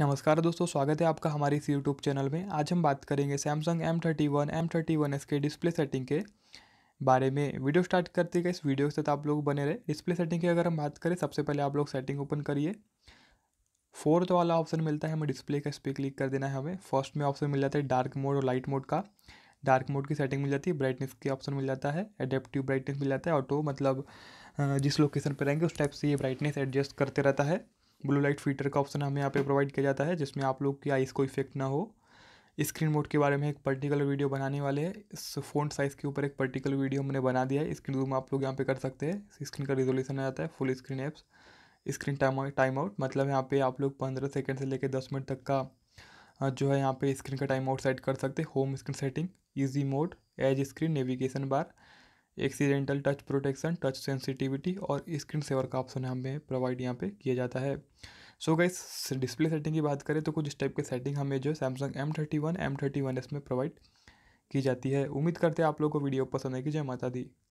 नमस्कार दोस्तों स्वागत है आपका हमारे इस यूट्यूब चैनल में आज हम बात करेंगे Samsung M thirty one M thirty one S के डिस्प्ले सेटिंग के बारे में वीडियो स्टार्ट करते गए इस वीडियो के साथ आप लोग बने रहे डिस्प्ले सेटिंग की अगर हम बात करें सबसे पहले आप लोग सेटिंग ओपन करिए फोर्थ वाला ऑप्शन मिलता है हमें डिस्प्ले का स्पी क्लिक कर देना है हमें फर्स्ट में ऑप्शन मिल जाता है डार्क मोड और लाइट मोड का डार्क मोड की सेटिंग मिल जाती है ब्राइटनेस की ऑप्शन मिल जाता है एडेप्टिव ब्राइटनेस मिल जाता है ऑटो मतलब जिस लोकेशन पर रहेंगे उस टाइप से ये ब्राइटनेस एडजस्ट करते रहता है ब्लू लाइट फीटर का ऑप्शन हमें यहाँ पे प्रोवाइड किया जाता है जिसमें आप लोग की आइज़ को इफेक्ट ना हो स्क्रीन मोड के बारे में एक पर्टिकुलर वीडियो बनाने वाले हैं इस फोन साइज़ के ऊपर एक पर्टिकुलर वीडियो हमने बना दिया है स्क्रीन जूम आप लोग यहाँ पे कर सकते हैं स्क्रीन का रिजोल्यूशन आ जाता है full screen apps screen time time out मतलब यहाँ पे आप लोग पंद्रह सेकेंड से लेकर दस मिनट तक का जो है यहाँ पे स्क्रीन का टाइम आउट सेट कर सकते home screen setting easy mode edge screen navigation bar accidental touch protection touch sensitivity और स्क्रीन सेवर का ऑप्शन हमें प्रोवाइड यहाँ पे किया जाता है सो गई डिस्प्ले सेटिंग की बात करें तो कुछ इस टाइप के सेटिंग हमें जो Samsung M thirty one M thirty one इसमें प्रोवाइड की जाती है उम्मीद करते हैं आप लोग को वीडियो पसंद है कि जय माता दी